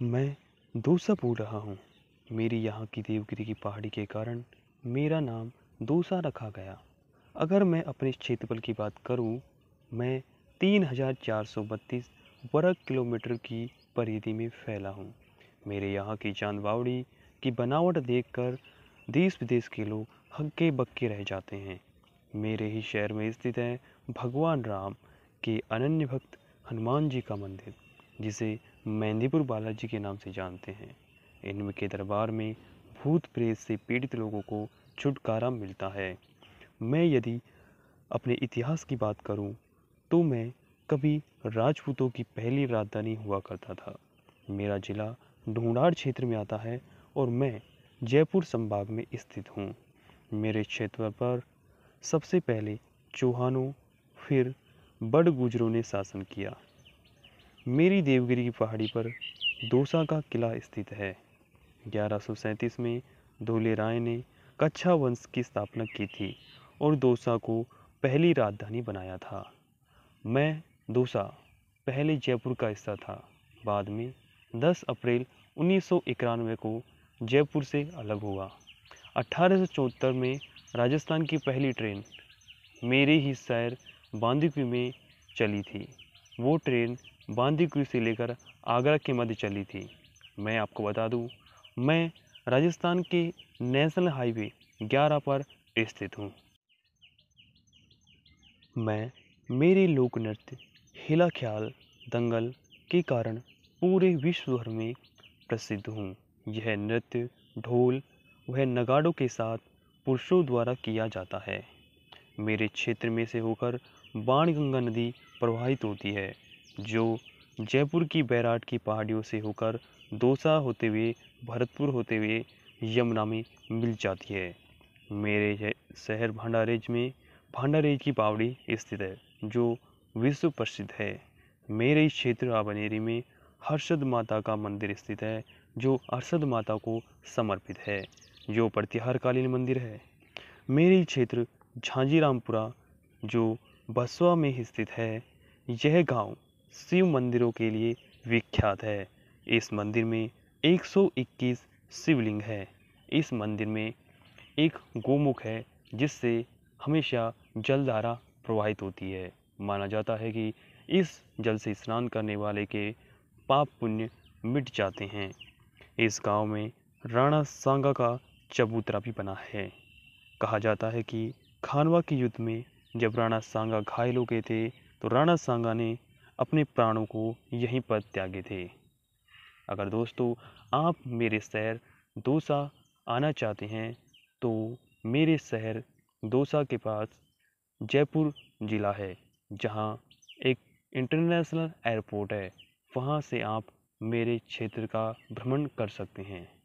मैं दोसा बोल रहा हूँ मेरी यहाँ की देवगिरी की पहाड़ी के कारण मेरा नाम दोसा रखा गया अगर मैं अपने क्षेत्रफल की बात करूँ मैं तीन हज़ार चार सौ बत्तीस वर्ग किलोमीटर की परिधि में फैला हूँ मेरे यहाँ की जानवावड़ी की बनावट देखकर देश विदेश के लोग हक्के बक्के रह जाते हैं मेरे ही शहर में स्थित है भगवान राम के अनन्य भक्त हनुमान जी का मंदिर जिसे मेहंदीपुर बालाजी के नाम से जानते हैं इनके दरबार में भूत प्रेत से पीड़ित लोगों को छुटकारा मिलता है मैं यदि अपने इतिहास की बात करूं तो मैं कभी राजपूतों की पहली राजधानी हुआ करता था मेरा ज़िला ढूंढाड़ क्षेत्र में आता है और मैं जयपुर संभाग में स्थित हूँ मेरे क्षेत्र पर सबसे पहले चौहानों फिर बड़ गुजरों ने शासन किया मेरी देवगिरी की पहाड़ी पर दोसा का किला स्थित है ग्यारह में धोले राय ने कच्छा वंश की स्थापना की थी और दोसा को पहली राजधानी बनाया था मैं दोसा पहले जयपुर का हिस्सा था बाद में 10 अप्रैल उन्नीस को जयपुर से अलग हुआ अठारह में राजस्थान की पहली ट्रेन मेरे ही शहर बांदीपी में चली थी वो ट्रेन बांदीकुई से लेकर आगरा के मध्य चली थी मैं आपको बता दूं मैं राजस्थान के नेशनल हाईवे 11 पर स्थित हूं। मैं मेरे लोक नृत्य हिला ख्याल दंगल के कारण पूरे विश्व भर में प्रसिद्ध हूँ यह नृत्य ढोल वह नगाड़ों के साथ पुरुषों द्वारा किया जाता है मेरे क्षेत्र में से होकर बाणगंगा नदी प्रवाहित होती है जो जयपुर की बैराट की पहाड़ियों से होकर दोसा होते हुए भरतपुर होते हुए यमुना में मिल जाती है मेरे शहर भंडारेज में भंडारेज की पावड़ी स्थित है जो विश्व प्रसिद्ध है मेरे क्षेत्र आबनेरी में हर्षद माता का मंदिर स्थित है जो हर्षद माता को समर्पित है जो प्रतिहारकालीन मंदिर है मेरे क्षेत्र झांझीरामपुरा जो बसवा में स्थित है यह गांव शिव मंदिरों के लिए विख्यात है इस मंदिर में 121 शिवलिंग है इस मंदिर में एक गोमुख है जिससे हमेशा जलधारा प्रवाहित होती है माना जाता है कि इस जल से स्नान करने वाले के पाप पुण्य मिट जाते हैं इस गांव में राणा सांगा का चबूतरा भी बना है कहा जाता है कि खानवा के युद्ध में जब राणा सांगा घायल हो गए थे तो राणा सांगा ने अपने प्राणों को यहीं पर त्यागे थे अगर दोस्तों आप मेरे शहर दोसा आना चाहते हैं तो मेरे शहर दोसा के पास जयपुर ज़िला है जहाँ एक इंटरनेशनल एयरपोर्ट है वहाँ से आप मेरे क्षेत्र का भ्रमण कर सकते हैं